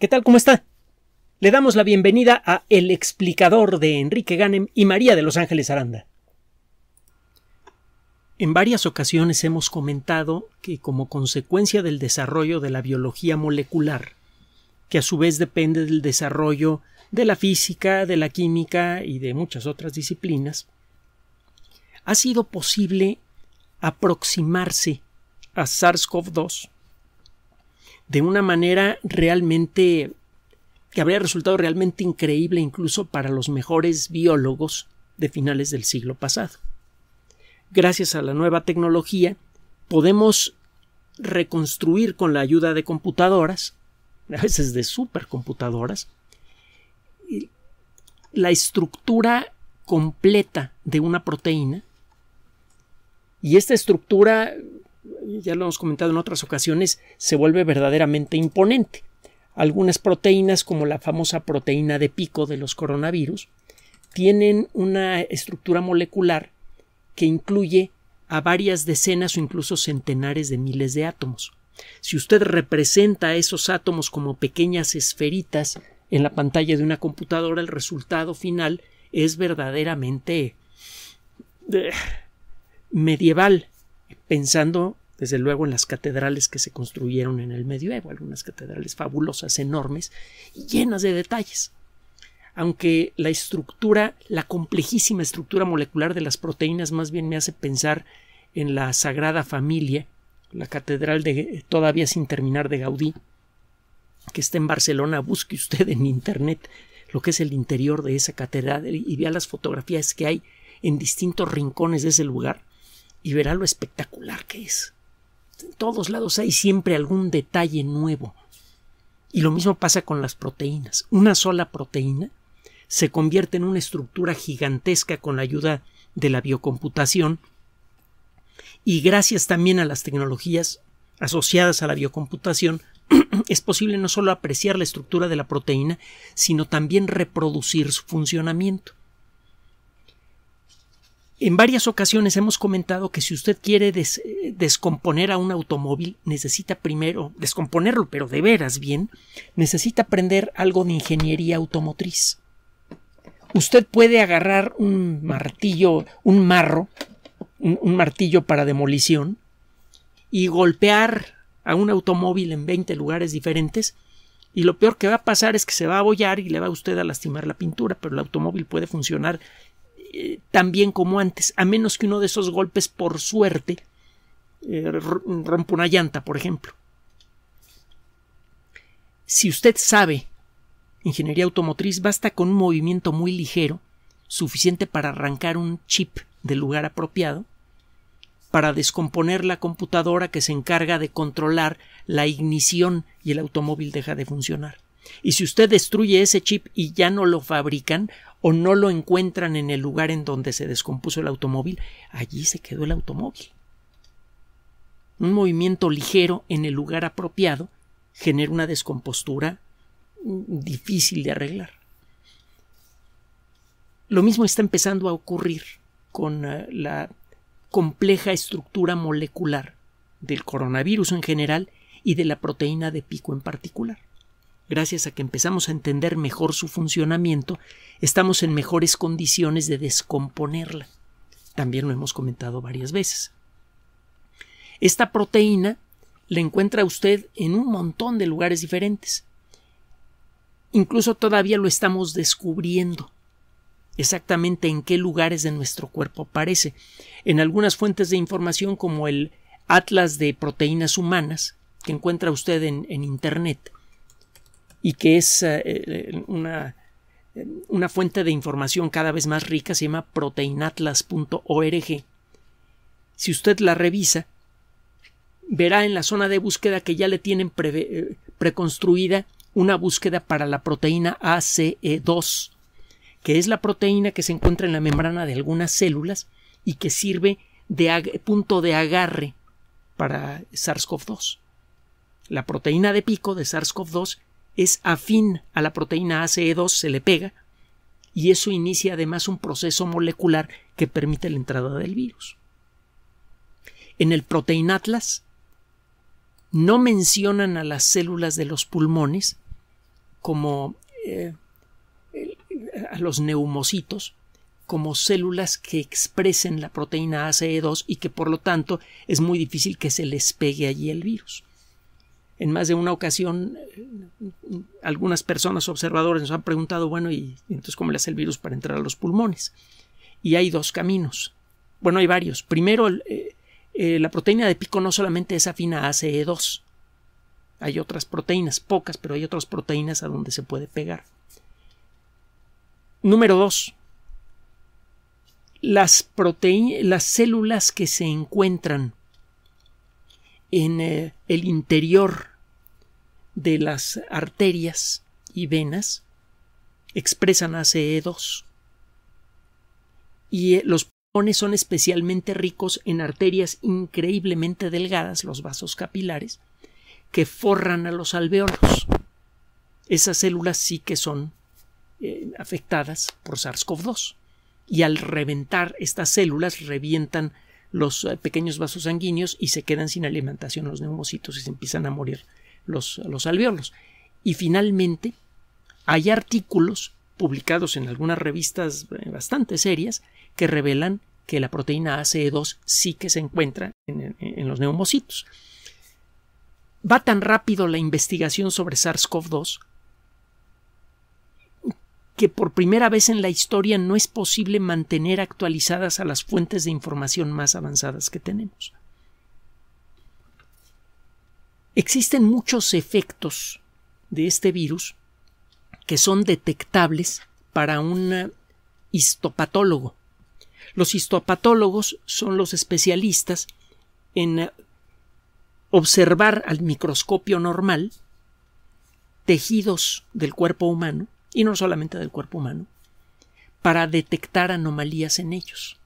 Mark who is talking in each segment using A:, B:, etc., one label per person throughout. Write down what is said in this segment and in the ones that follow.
A: ¿Qué tal? ¿Cómo está? Le damos la bienvenida a El explicador de Enrique Ganem y María de Los Ángeles Aranda. En varias ocasiones hemos comentado que como consecuencia del desarrollo de la biología molecular, que a su vez depende del desarrollo de la física, de la química y de muchas otras disciplinas, ha sido posible aproximarse a SARS-CoV-2 de una manera realmente que habría resultado realmente increíble incluso para los mejores biólogos de finales del siglo pasado. Gracias a la nueva tecnología podemos reconstruir con la ayuda de computadoras, a veces de supercomputadoras, la estructura completa de una proteína y esta estructura ya lo hemos comentado en otras ocasiones, se vuelve verdaderamente imponente. Algunas proteínas, como la famosa proteína de pico de los coronavirus, tienen una estructura molecular que incluye a varias decenas o incluso centenares de miles de átomos. Si usted representa esos átomos como pequeñas esferitas en la pantalla de una computadora, el resultado final es verdaderamente eh, medieval pensando desde luego en las catedrales que se construyeron en el medioevo, algunas catedrales fabulosas, enormes y llenas de detalles. Aunque la estructura, la complejísima estructura molecular de las proteínas más bien me hace pensar en la Sagrada Familia, la catedral de todavía sin terminar de Gaudí, que está en Barcelona, busque usted en internet lo que es el interior de esa catedral y vea las fotografías que hay en distintos rincones de ese lugar y verá lo espectacular que es. En todos lados hay siempre algún detalle nuevo. Y lo mismo pasa con las proteínas. Una sola proteína se convierte en una estructura gigantesca con la ayuda de la biocomputación y gracias también a las tecnologías asociadas a la biocomputación es posible no solo apreciar la estructura de la proteína, sino también reproducir su funcionamiento. En varias ocasiones hemos comentado que si usted quiere eh, descomponer a un automóvil, necesita primero descomponerlo, pero de veras bien, necesita aprender algo de ingeniería automotriz. Usted puede agarrar un martillo, un marro, un, martillo para demolición, y golpear a un automóvil en 20 lugares diferentes, y lo peor que va a pasar es que se va a abollar y le va a usted a lastimar la pintura, pero el automóvil puede funcionar eh, tan bien como antes, a menos que uno de esos golpes, por suerte, eh, rompa una llanta, por ejemplo. Si usted sabe ingeniería automotriz, basta con un movimiento muy ligero, suficiente para arrancar un chip del lugar apropiado, para descomponer la computadora que se encarga de controlar la ignición y el automóvil deja de funcionar. Y si usted destruye ese chip y ya no lo fabrican, o no lo encuentran en el lugar en donde se descompuso el automóvil, allí se quedó el automóvil. Un movimiento ligero en el lugar apropiado genera una descompostura difícil de arreglar. Lo mismo está empezando a ocurrir con eh, la compleja estructura molecular del coronavirus en general y de la proteína de pico en particular gracias a que empezamos a entender mejor su funcionamiento, estamos en mejores condiciones de descomponerla. También lo hemos comentado varias veces. Esta proteína la encuentra usted en un montón de lugares diferentes. Incluso todavía lo estamos descubriendo exactamente en qué lugares de nuestro cuerpo aparece. En algunas fuentes de información como el Atlas de Proteínas Humanas, que encuentra usted en, en Internet, y que es eh, eh, una, eh, una fuente de información cada vez más rica, se llama proteinatlas.org. Si usted la revisa, verá en la zona de búsqueda que ya le tienen preconstruida una búsqueda para la proteína ACE2, que es la proteína que se encuentra en la membrana de algunas células y que sirve de punto de agarre para SARS-CoV-2. La proteína de pico de SARS-CoV-2 es afín a la proteína ACE2, se le pega, y eso inicia además un proceso molecular que permite la entrada del virus. En el Protein Atlas no mencionan a las células de los pulmones como eh, a los neumocitos como células que expresen la proteína ACE2 y que por lo tanto es muy difícil que se les pegue allí el virus en más de una ocasión eh, algunas personas observadores nos han preguntado, bueno, ¿y entonces cómo le hace el virus para entrar a los pulmones? Y hay dos caminos. Bueno, hay varios. Primero, eh, eh, la proteína de pico no solamente es afina a ACE2. Hay otras proteínas, pocas, pero hay otras proteínas a donde se puede pegar. Número dos, las, las células que se encuentran en eh, el interior de las arterias y venas expresan ACE2 y eh, los pulmones son especialmente ricos en arterias increíblemente delgadas, los vasos capilares, que forran a los alveolos. Esas células sí que son eh, afectadas por SARS-CoV-2 y al reventar estas células revientan los eh, pequeños vasos sanguíneos y se quedan sin alimentación los neumocitos y se empiezan a morir los, los alveolos. Y finalmente, hay artículos publicados en algunas revistas eh, bastante serias que revelan que la proteína ACE2 sí que se encuentra en los neumocitos. Va tan rápido la investigación sobre SARS-CoV-2 que por primera vez en la historia no es posible mantener actualizadas a las fuentes de información más avanzadas que tenemos. Existen muchos efectos de este virus que son detectables para un histopatólogo. Los histopatólogos son los especialistas en observar al microscopio normal tejidos del cuerpo humano y no solamente del cuerpo humano, para detectar anomalías en ellos.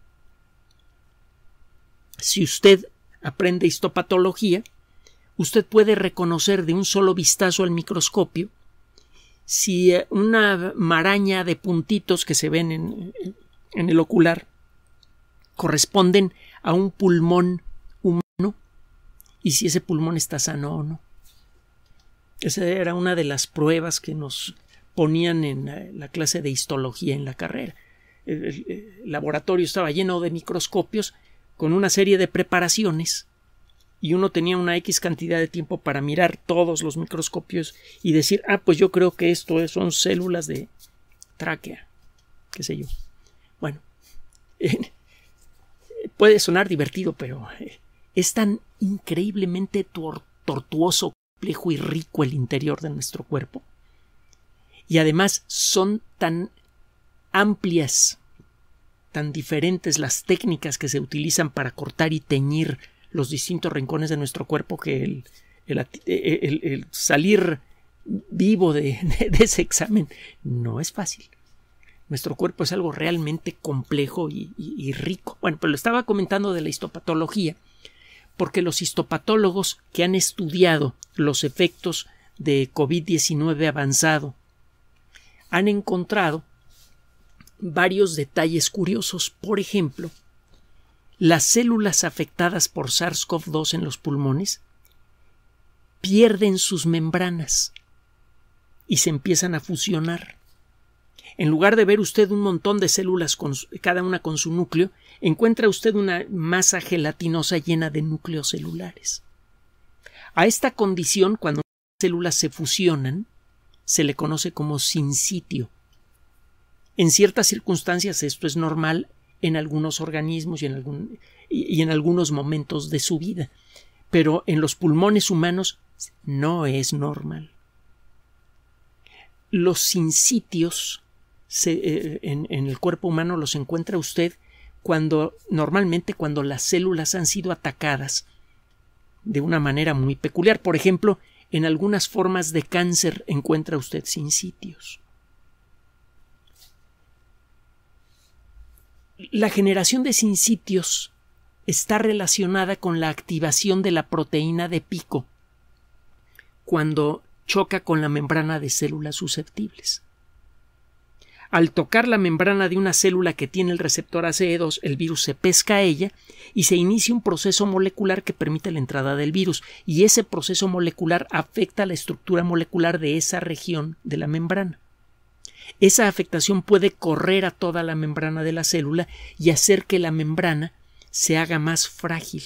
A: Si usted aprende histopatología, usted puede reconocer de un solo vistazo al microscopio si eh, una maraña de puntitos que se ven en, el ocular corresponden a un pulmón humano y si ese pulmón está sano o no. Esa era una de las pruebas que nos ponían en eh, la, clase de histología en la carrera. Eh, el, laboratorio estaba lleno de microscopios con una serie de preparaciones y uno tenía una X cantidad de tiempo para mirar todos los microscopios y decir, ah, pues yo creo que esto son células de tráquea, qué sé yo. Bueno, eh, puede sonar divertido, pero es tan increíblemente tortuoso, complejo y rico el interior de nuestro cuerpo y además son tan amplias, tan diferentes las técnicas que se utilizan para cortar y teñir los distintos rincones de nuestro cuerpo que el, e, e, salir vivo de, ese examen no es fácil. Nuestro cuerpo es algo realmente complejo y, y rico. Bueno, pero pues lo estaba comentando de la histopatología, porque los histopatólogos que han estudiado los efectos de COVID-19 avanzado han encontrado varios detalles curiosos. Por ejemplo, las células afectadas por SARS-CoV-2 en los pulmones pierden sus membranas y se empiezan a fusionar. En lugar de ver usted un montón de células, con, cada una con su núcleo, encuentra usted una masa gelatinosa llena de núcleos celulares. A esta condición, cuando las células se fusionan, se le conoce como sin sitio. En ciertas circunstancias esto es normal en algunos organismos y en, algún, y, en algunos momentos de su vida, pero en los pulmones humanos no es normal. Los sin sitios eh, en, en el cuerpo humano los encuentra usted cuando normalmente cuando las células han sido atacadas de una manera muy peculiar. Por ejemplo, en algunas formas de cáncer encuentra usted sin sitios. La generación de sin sitios está relacionada con la activación de la proteína de pico cuando choca con la membrana de células susceptibles. Al tocar la membrana de una célula que tiene el receptor ACE2, el virus se pesca a ella y se inicia un proceso molecular que permite la entrada del virus, y ese proceso molecular afecta la estructura molecular de esa región de la membrana. Esa afectación puede correr a toda la membrana de la célula y hacer que la membrana se haga más frágil.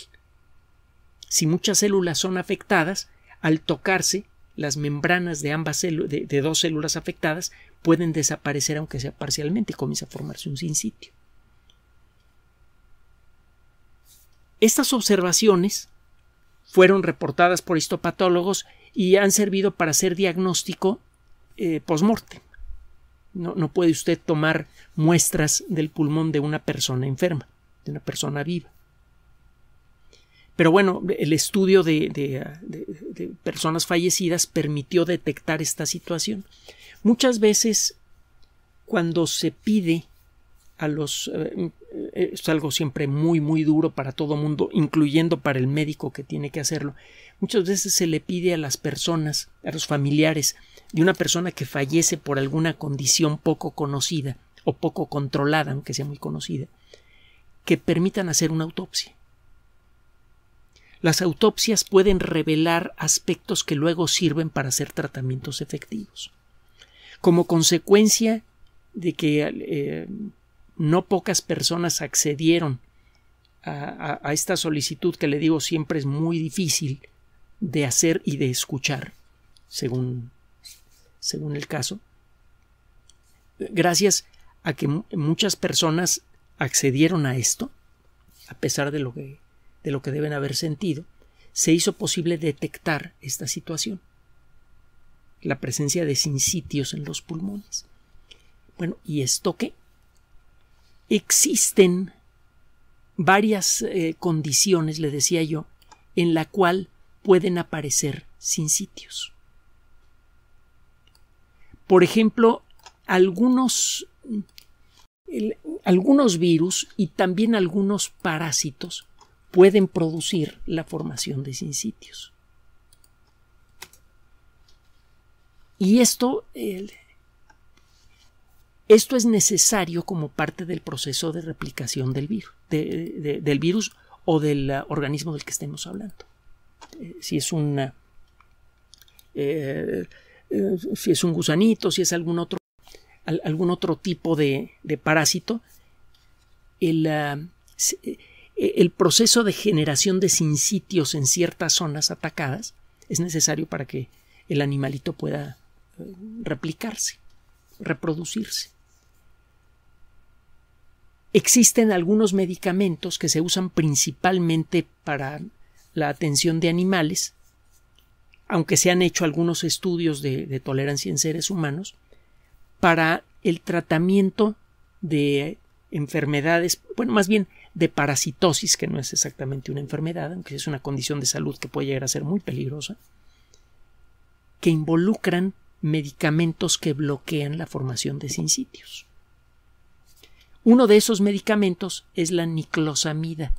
A: Si muchas células son afectadas, al tocarse, las membranas de ambas de dos células afectadas pueden desaparecer aunque sea parcialmente y comienza a formarse un sin sitio. Estas observaciones fueron reportadas por histopatólogos y han servido para hacer diagnóstico eh, post No, puede usted tomar muestras del pulmón de una persona enferma, de una persona viva. Pero bueno, el estudio de, personas fallecidas permitió detectar esta situación. Muchas veces cuando se pide a los... Eh, eh, es algo siempre muy, muy duro para todo mundo, incluyendo para el médico que tiene que hacerlo. Muchas veces se le pide a las personas, a los familiares de una persona que fallece por alguna condición poco conocida o poco controlada, aunque sea muy conocida, que permitan hacer una autopsia. Las autopsias pueden revelar aspectos que luego sirven para hacer tratamientos efectivos como consecuencia de que eh, no pocas personas accedieron a, esta solicitud que le digo siempre es muy difícil de hacer y de escuchar, según, según el caso, gracias a que muchas personas accedieron a esto, a pesar de lo que, de lo que deben haber sentido, se hizo posible detectar esta situación la presencia de sitios en los pulmones. Bueno, ¿y esto qué? Existen varias eh, condiciones, le decía yo, en la cual pueden aparecer sitios Por ejemplo, algunos, algunos virus y también algunos parásitos pueden producir la formación de sitios Y esto, esto es necesario como parte del proceso de replicación del virus, del virus o del ah, organismo del que estemos hablando. Eh, si es un eh, eh, si es un gusanito, si es algún otro algún otro tipo de, parásito, el, ah, el proceso de generación de sitios en ciertas zonas atacadas es necesario para que el animalito pueda replicarse, reproducirse. Existen algunos medicamentos que se usan principalmente para la atención de animales, aunque se han hecho algunos estudios de, tolerancia en seres humanos, para el tratamiento de enfermedades, bueno, más bien de parasitosis, que no es exactamente una enfermedad, aunque es una condición de salud que puede llegar a ser muy peligrosa, que involucran medicamentos que bloquean la formación de sincitios. Uno de esos medicamentos es la niclosamida.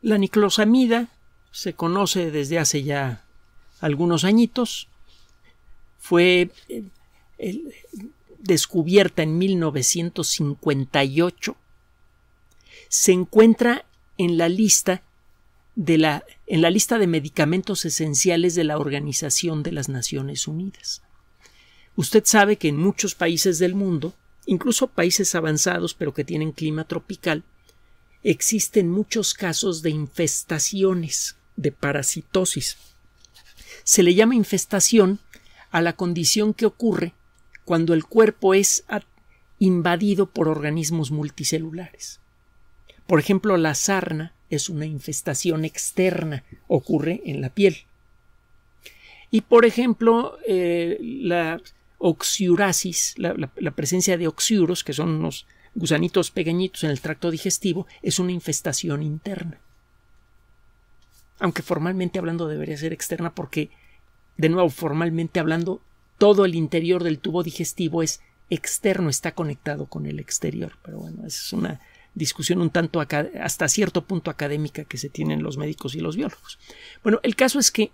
A: La niclosamida se conoce desde hace ya algunos añitos. Fue eh, descubierta en 1958. Se encuentra en la lista de la, en la lista de medicamentos esenciales de la Organización de las Naciones Unidas. Usted sabe que en muchos países del mundo, incluso países avanzados pero que tienen clima tropical, existen muchos casos de infestaciones de parasitosis. Se le llama infestación a la condición que ocurre cuando el cuerpo es invadido por organismos multicelulares. Por ejemplo, la sarna es una infestación externa, ocurre en la piel. Y por ejemplo, eh, la oxiurasis, la, la, presencia de oxiuros, que son unos gusanitos pequeñitos en el tracto digestivo, es una infestación interna. Aunque formalmente hablando debería ser externa porque, de nuevo, formalmente hablando, todo el interior del tubo digestivo es externo, está conectado con el exterior. Pero bueno, es una discusión un tanto hasta cierto punto académica que se tienen los médicos y los biólogos. Bueno, el caso es que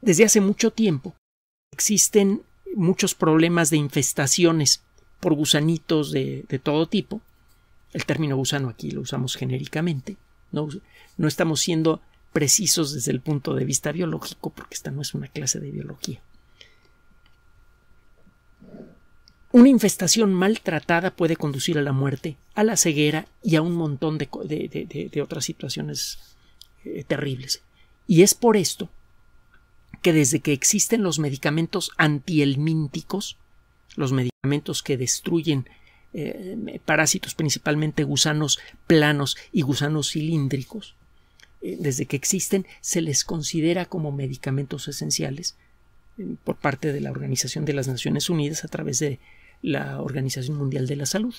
A: desde hace mucho tiempo existen muchos problemas de infestaciones por gusanitos de, todo tipo. El término gusano aquí lo usamos genéricamente. No, no estamos siendo precisos desde el punto de vista biológico porque esta no es una clase de biología. Una infestación maltratada puede conducir a la muerte, a la ceguera y a un montón de, de, otras situaciones eh, terribles. Y es por esto que desde que existen los medicamentos antihelmínticos, los medicamentos que destruyen eh, parásitos, principalmente gusanos planos y gusanos cilíndricos, eh, desde que existen se les considera como medicamentos esenciales por parte de la Organización de las Naciones Unidas a través de la Organización Mundial de la Salud.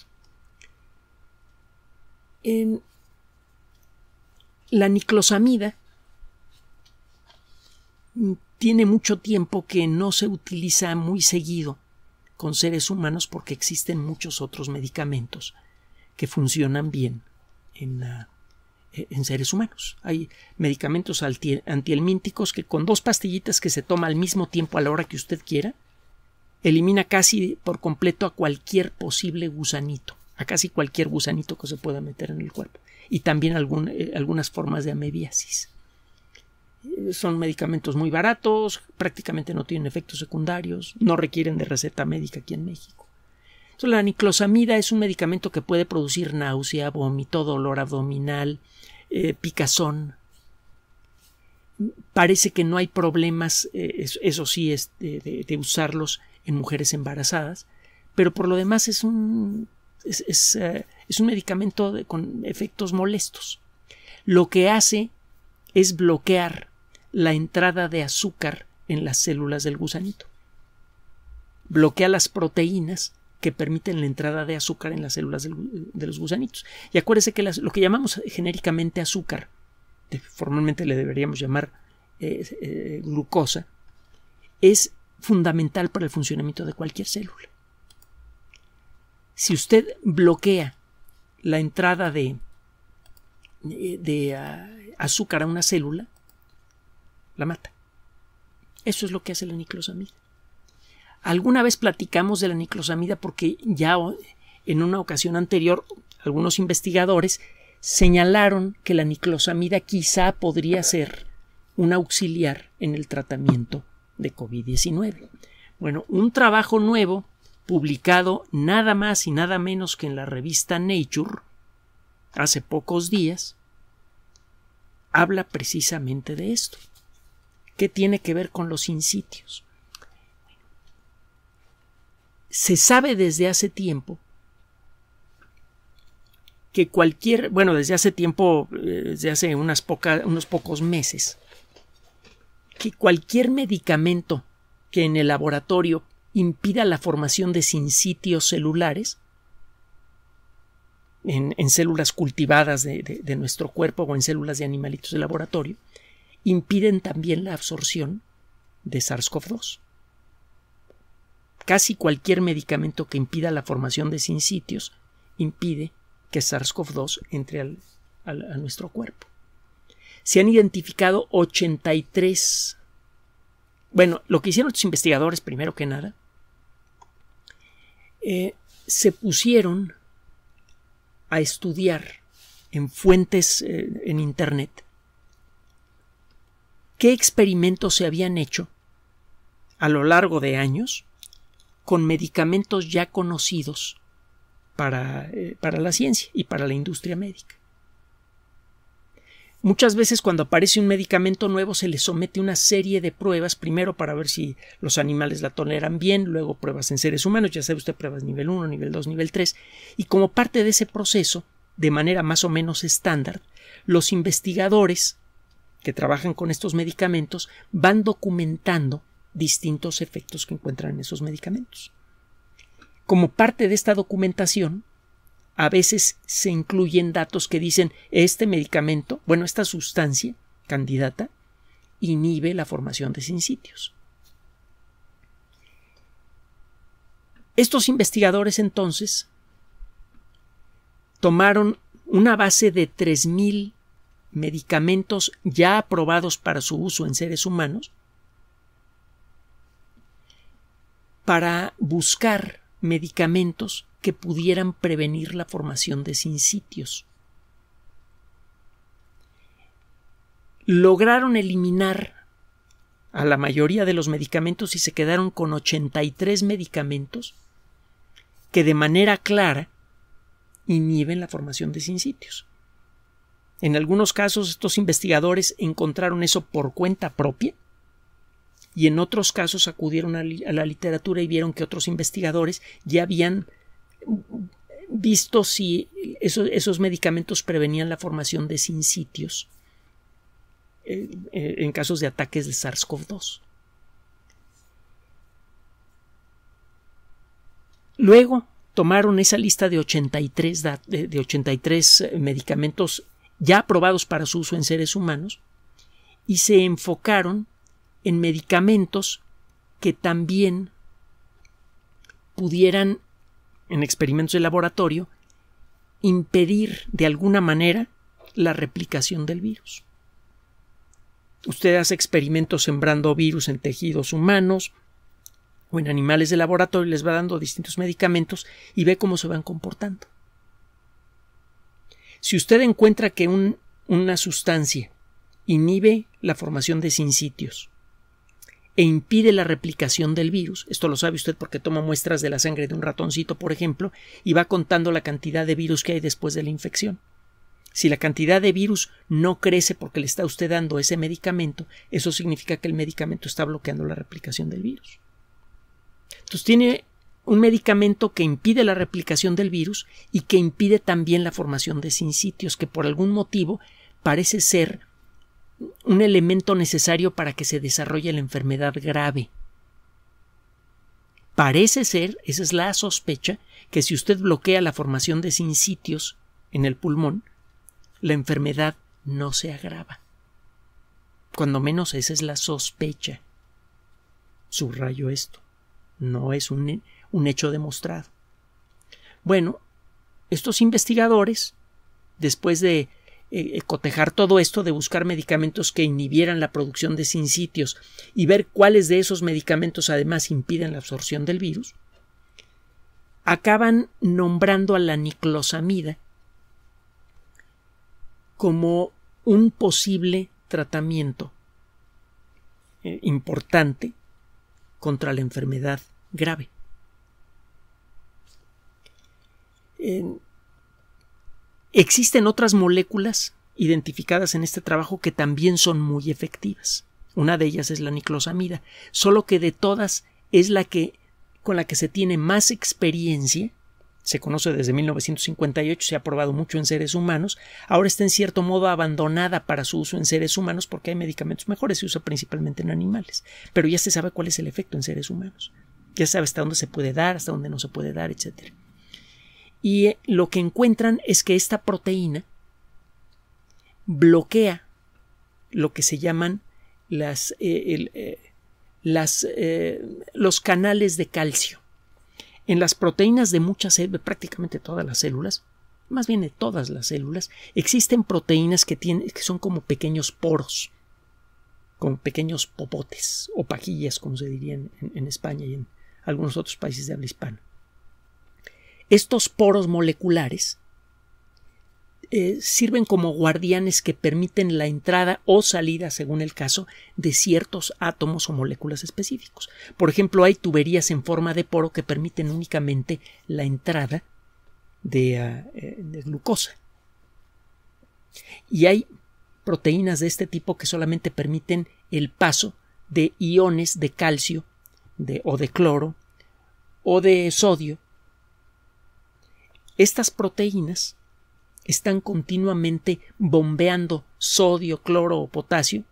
A: la niclosamida mm, tiene mucho tiempo que no se utiliza muy seguido con seres humanos porque existen muchos otros medicamentos que funcionan bien en, e, en seres humanos. Hay medicamentos antihelmínticos que con dos pastillitas que se toma al mismo tiempo a la hora que usted quiera, elimina casi por completo a cualquier posible gusanito, a casi cualquier gusanito que se pueda meter en el cuerpo y también eh, algunas formas de amebiasis. Eh, son medicamentos muy baratos, prácticamente no tienen efectos secundarios, no requieren de receta médica aquí en México. la niclosamida es un medicamento que puede producir náusea, vómito, dolor abdominal, eh, picazón. Parece que no hay problemas, eso, sí, es de usarlos en mujeres embarazadas, pero por lo demás es un, es, es, eh, un medicamento con efectos molestos. Lo que hace es bloquear la entrada de azúcar en las células del gusanito. Bloquea las proteínas que permiten la entrada de azúcar en las células de los gusanitos. Y acuérdese que lo que llamamos genéricamente azúcar, formalmente le deberíamos llamar eh, eh, glucosa, es fundamental para el funcionamiento de cualquier célula. Si usted bloquea la entrada de, de, eh, azúcar a una célula, la mata. Eso es lo que hace la niclosamida. Alguna vez platicamos de la niclosamida porque ya en una ocasión anterior algunos investigadores señalaron que la niclosamida quizá podría ser un auxiliar en el tratamiento de COVID-19. Bueno, un trabajo nuevo publicado nada más y nada menos que en la revista Nature hace pocos días habla precisamente de esto. ¿Qué tiene que ver con los insitios? Se sabe desde hace tiempo que cualquier, bueno, desde hace tiempo, eh, desde hace unas pocas... unos pocos meses, que cualquier medicamento que en el laboratorio impida la formación de sitios celulares en, células cultivadas de, nuestro cuerpo o en células de animalitos de laboratorio, impiden también la absorción de SARS-CoV-2. Casi cualquier medicamento que impida la formación de sitios impide que SARS-CoV-2 entre a nuestro cuerpo se han identificado 83. Bueno, lo que hicieron los investigadores, primero que nada, eh, se pusieron a estudiar en fuentes eh, en Internet qué experimentos se habían hecho a lo largo de años con medicamentos ya conocidos para eh, la ciencia y para la industria médica. Muchas veces cuando aparece un medicamento nuevo se le somete una serie de pruebas, primero para ver si los animales la toleran bien, luego pruebas en seres humanos, ya sabe usted pruebas nivel 1, nivel 2, nivel 3, y como parte de ese proceso, de manera más o menos estándar, los investigadores que trabajan con estos medicamentos van documentando distintos efectos que encuentran en esos medicamentos. Como parte de esta documentación, a veces se incluyen datos que dicen este medicamento, bueno, esta sustancia candidata, inhibe la formación de sincitios. Estos investigadores entonces tomaron una base de 3.000 medicamentos ya aprobados para su uso en seres humanos para buscar medicamentos que pudieran prevenir la formación de sitios. Lograron eliminar a la mayoría de los medicamentos y se quedaron con 83 medicamentos que de manera clara inhiben la formación de sitios. En algunos casos estos investigadores encontraron eso por cuenta propia y en otros casos acudieron a, la literatura y vieron que otros investigadores ya habían visto si esos, medicamentos prevenían la formación de sin sitios eh, eh, en casos de ataques de SARS-CoV-2. Luego tomaron esa lista de 83, de 83 eh, medicamentos ya aprobados para su uso en seres humanos y se enfocaron en medicamentos que también pudieran en experimentos de laboratorio, impedir de alguna manera la replicación del virus. Usted hace experimentos sembrando virus en tejidos humanos o en animales de laboratorio, y les va dando distintos medicamentos y ve cómo se van comportando. Si usted encuentra que una sustancia inhibe la formación de sincitios e impide la replicación del virus. Esto lo sabe usted porque toma muestras de la sangre de un ratoncito, por ejemplo, y va contando la cantidad de virus que hay después de la infección. Si la cantidad de virus no crece porque le está usted dando ese medicamento, eso significa que el medicamento está bloqueando la replicación del virus. Entonces tiene un medicamento que impide la replicación del virus y que impide también la formación de sitios que por algún motivo parece ser un elemento necesario para que se desarrolle la enfermedad grave. Parece ser, esa es la sospecha, que si usted bloquea la formación de sitios en el pulmón, la enfermedad no se agrava. Cuando menos esa es la sospecha. Subrayo esto. No es un, un hecho demostrado. Bueno, estos investigadores, después de eh, cotejar todo esto de buscar medicamentos que inhibieran la producción de sincitios y ver cuáles de esos medicamentos además impiden la absorción del virus, acaban nombrando a la niclosamida como un posible tratamiento eh, importante contra la enfermedad grave. En Existen otras moléculas identificadas en este trabajo que también son muy efectivas. Una de ellas es la niclosamida, solo que de todas es la que con la que se tiene más experiencia. Se conoce desde 1958, se ha probado mucho en seres humanos. Ahora está en cierto modo abandonada para su uso en seres humanos porque hay medicamentos mejores, se usa principalmente en animales. Pero ya se sabe cuál es el efecto en seres humanos. Ya se sabe hasta dónde se puede dar, hasta dónde no se puede dar, etcétera y eh, lo que encuentran es que esta proteína bloquea lo que se llaman las, eh, eh, los canales de calcio. En las proteínas de muchas, prácticamente todas las células, más bien de todas las células, existen proteínas que, tienen, que son como pequeños poros, como pequeños popotes o pajillas, como se diría en, en España y en algunos otros países de habla hispana. Estos poros moleculares eh, sirven como guardianes que permiten la entrada o salida, según el caso, de ciertos átomos o moléculas específicos. Por ejemplo, hay tuberías en forma de poro que permiten únicamente la entrada de, ah, eh, glucosa. Y hay proteínas de este tipo que solamente permiten el paso de iones de calcio o de cloro o de sodio estas proteínas están continuamente bombeando sodio, cloro o potasio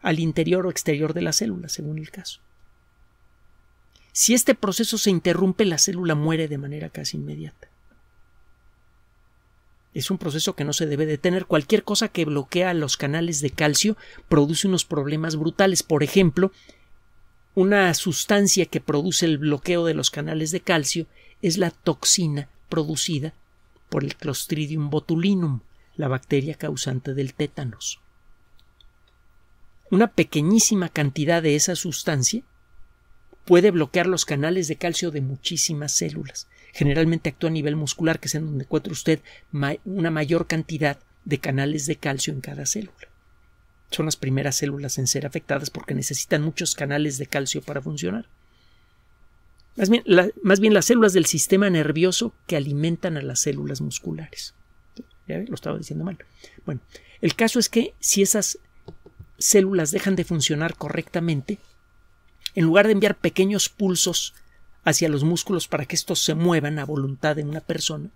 A: al interior o exterior de la célula, según el caso. Si este proceso se interrumpe, la célula muere de manera casi inmediata. Es un proceso que no se debe detener. Cualquier cosa que bloquea los canales de calcio produce unos problemas brutales. Por ejemplo, una sustancia que produce el bloqueo de los canales de calcio es la toxina producida por el Clostridium botulinum, la bacteria causante del tétanos. Una pequeñísima cantidad de esa sustancia puede bloquear los canales de calcio de muchísimas células. Generalmente actúa a nivel muscular, que es en donde encuentra usted una mayor cantidad de canales de calcio en cada célula. Son las primeras células en ser afectadas porque necesitan muchos canales de calcio para funcionar. Más bien, las células del sistema nervioso que alimentan a las células musculares. ¿Ya Lo estaba diciendo mal. Bueno, el caso es que si esas células dejan de funcionar correctamente, en lugar de enviar pequeños pulsos hacia los músculos para que estos se muevan a voluntad en una persona,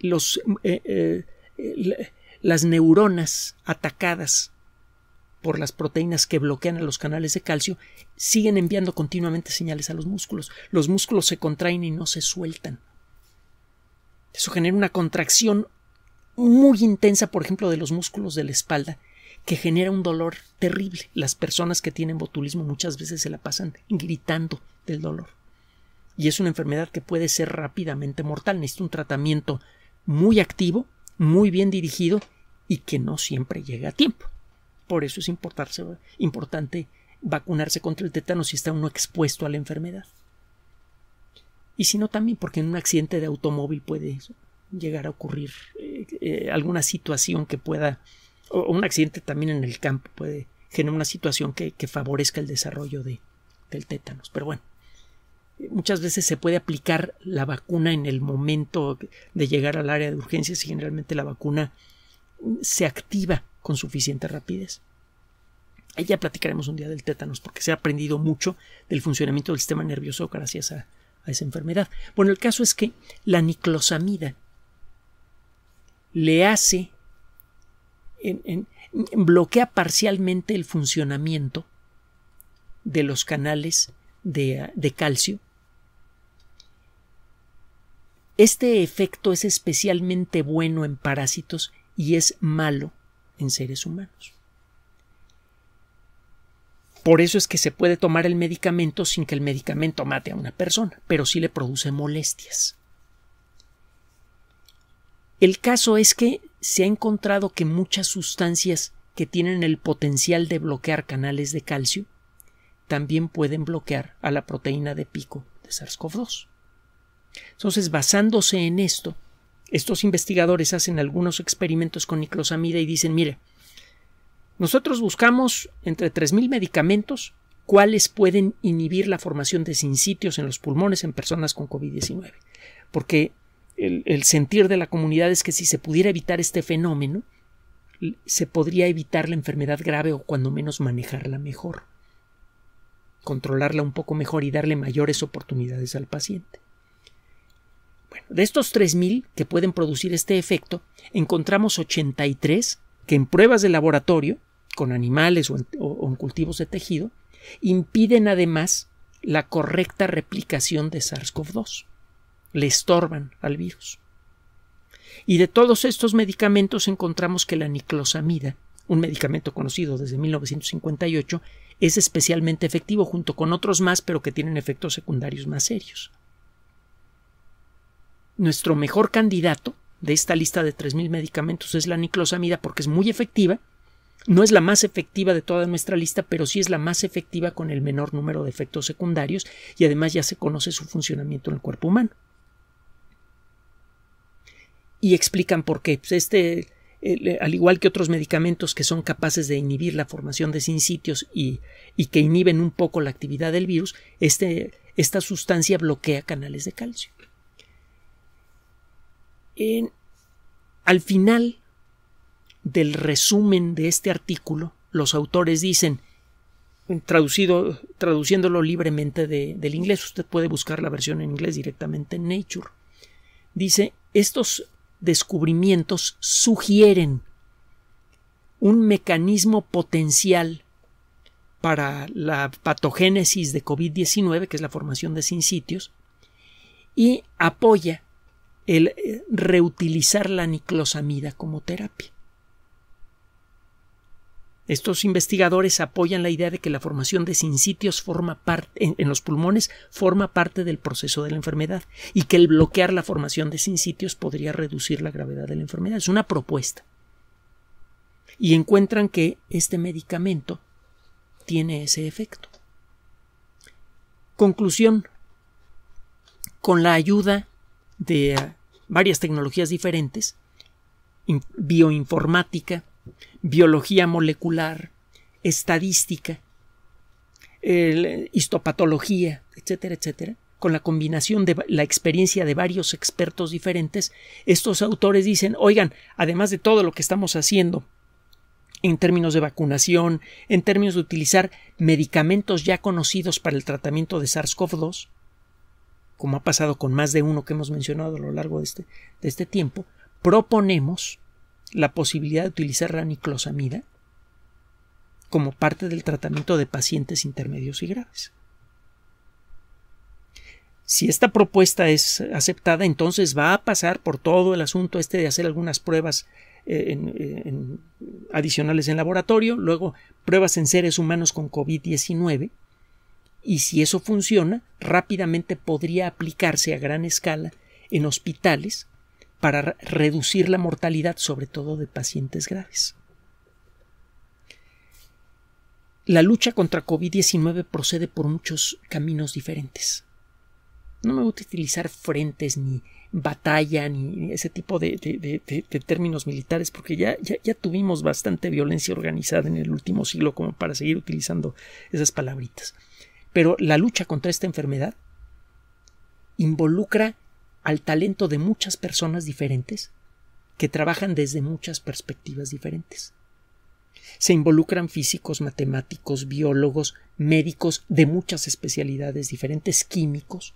A: los, eh, eh, eh, las neuronas atacadas por las proteínas que bloquean a los canales de calcio, siguen enviando continuamente señales a los músculos. Los músculos se contraen y no se sueltan. Eso genera una contracción muy intensa, por ejemplo, de los músculos de la espalda, que genera un dolor terrible. Las personas que tienen botulismo muchas veces se la pasan gritando del dolor. Y es una enfermedad que puede ser rápidamente mortal. Necesita un tratamiento muy activo, muy bien dirigido y que no siempre llega a tiempo. Por eso es importante vacunarse contra el tétano si está uno expuesto a la enfermedad. Y si no, también porque en un accidente de automóvil puede llegar a ocurrir eh, eh, alguna situación que pueda, o un accidente también en el campo puede generar una situación que, favorezca el desarrollo del tétanos. Pero bueno, muchas veces se puede aplicar la vacuna en el momento de llegar al área de urgencias y generalmente la vacuna se activa con suficiente rapidez. Ahí ya platicaremos un día del tétanos porque se ha aprendido mucho del funcionamiento del sistema nervioso gracias a, esa enfermedad. Bueno, el caso es que la niclosamida le hace, bloquea parcialmente el funcionamiento de los canales de calcio. Este efecto es especialmente bueno en parásitos y es malo en seres humanos. Por eso es que se puede tomar el medicamento sin que el medicamento mate a una persona, pero sí le produce molestias. El caso es que se ha encontrado que muchas sustancias que tienen el potencial de bloquear canales de calcio también pueden bloquear a la proteína de pico de SARS-CoV-2. Entonces, basándose en esto, estos investigadores hacen algunos experimentos con niclosamida y dicen, mire, nosotros buscamos entre 3.000 medicamentos cuáles pueden inhibir la formación de sincitios en los pulmones en personas con COVID-19. Porque el, el, sentir de la comunidad es que si se pudiera evitar este fenómeno, se podría evitar la enfermedad grave o cuando menos manejarla mejor, controlarla un poco mejor y darle mayores oportunidades al paciente. Bueno, de estos 3.000 que pueden producir este efecto, encontramos 83 que en pruebas de laboratorio, con animales o en, cultivos de tejido, impiden además la correcta replicación de SARS-CoV-2. Le estorban al virus. Y de todos estos medicamentos encontramos que la niclosamida, un medicamento conocido desde 1958, es especialmente efectivo junto con otros más, pero que tienen efectos secundarios más serios nuestro mejor candidato de esta lista de 3.000 medicamentos es la niclosamida porque es muy efectiva. No es la más efectiva de toda nuestra lista, pero sí es la más efectiva con el menor número de efectos secundarios y además ya se conoce su funcionamiento en el cuerpo humano. Y explican por qué. Pues, este, eh, al igual que otros medicamentos que son capaces de inhibir la formación de sincitios y, y que inhiben un poco la actividad del virus, este, esta sustancia bloquea canales de calcio al final del resumen de este artículo, los autores dicen, traducido, traduciéndolo libremente del inglés, usted puede buscar la versión en inglés directamente en Nature, dice, estos descubrimientos sugieren un mecanismo potencial para la patogénesis de COVID-19, que es la formación de sin sitios y apoya el eh, reutilizar la niclosamida como terapia. Estos investigadores apoyan la idea de que la formación de sincitios forma parte, en, los pulmones forma parte del proceso de la enfermedad y que el bloquear la formación de sincitios podría reducir la gravedad de la enfermedad. Es una propuesta. Y encuentran que este medicamento tiene ese efecto. Conclusión. Con la ayuda de varias tecnologías diferentes, bioinformática, biología molecular, estadística, histopatología, etcétera, etcétera, con la combinación de la experiencia de varios expertos diferentes, estos autores dicen, oigan, además de todo lo que estamos haciendo en términos de vacunación, en términos de utilizar medicamentos ya conocidos para el tratamiento de SARS-CoV-2, como ha pasado con más de uno que hemos mencionado a lo largo de este, de este tiempo, proponemos la posibilidad de utilizar la niclosamida como parte del tratamiento de pacientes intermedios y graves. Si esta propuesta es aceptada, entonces va a pasar por todo el asunto este de hacer algunas pruebas eh, eh, adicionales en laboratorio, luego pruebas en seres humanos con COVID-19, y si eso funciona, rápidamente podría aplicarse a gran escala en hospitales para reducir la mortalidad, sobre todo de pacientes graves. La lucha contra COVID-19 procede por muchos caminos diferentes. No me gusta utilizar frentes ni batalla ni ese tipo de, de términos militares porque ya, ya, ya tuvimos bastante violencia organizada en el último siglo como para seguir utilizando esas palabritas. Pero la lucha contra esta enfermedad involucra al talento de muchas personas diferentes que trabajan desde muchas perspectivas diferentes. Se involucran físicos, matemáticos, biólogos, médicos de muchas especialidades diferentes, químicos,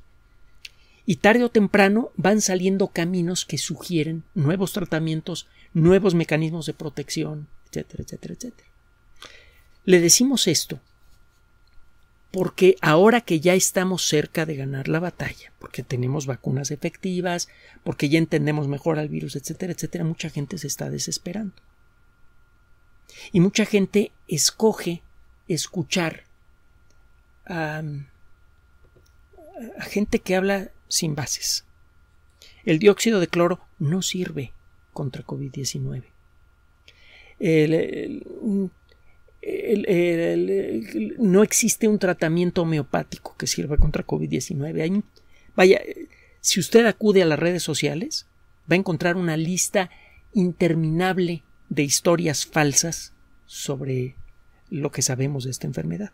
A: y tarde o temprano van saliendo caminos que sugieren nuevos tratamientos, nuevos mecanismos de protección, etcétera, etcétera, etcétera. Le decimos esto porque ahora que ya estamos cerca de ganar la batalla, porque tenemos vacunas efectivas, porque ya entendemos mejor al virus, etcétera, etcétera, mucha gente se está desesperando. Y mucha gente escoge escuchar a, gente que habla sin bases. El dióxido de cloro no sirve contra COVID-19 no existe un tratamiento homeopático que sirva contra COVID-19. Vaya, si usted acude a las redes sociales, va a encontrar una lista interminable de historias falsas sobre lo que sabemos de esta enfermedad.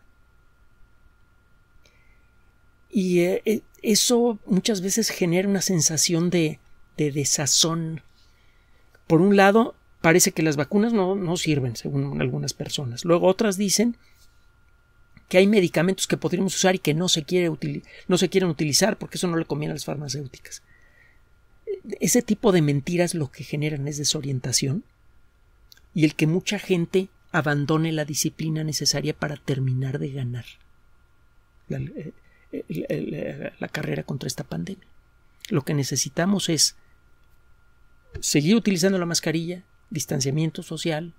A: Y eh, eh, eso muchas veces genera una sensación de desazón. Por un lado, parece que las vacunas no, sirven, según algunas personas. Luego otras dicen que hay medicamentos que podríamos usar y que no se, quiere no se quieren utilizar porque eso no le conviene a las farmacéuticas. Ese tipo de mentiras lo que generan es desorientación y el que mucha gente abandone la disciplina necesaria para terminar de ganar la eh, eh, carrera contra esta pandemia. Lo que necesitamos es seguir utilizando la mascarilla, distanciamiento social,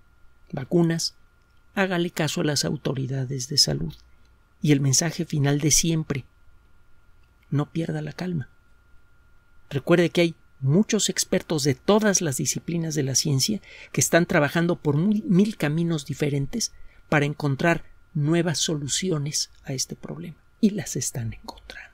A: vacunas, hágale caso a las autoridades de salud. Y el mensaje final de siempre, no pierda la calma. Recuerde que hay muchos expertos de todas las disciplinas de la ciencia que están trabajando por mil, caminos diferentes para encontrar nuevas soluciones a este problema y las están encontrando.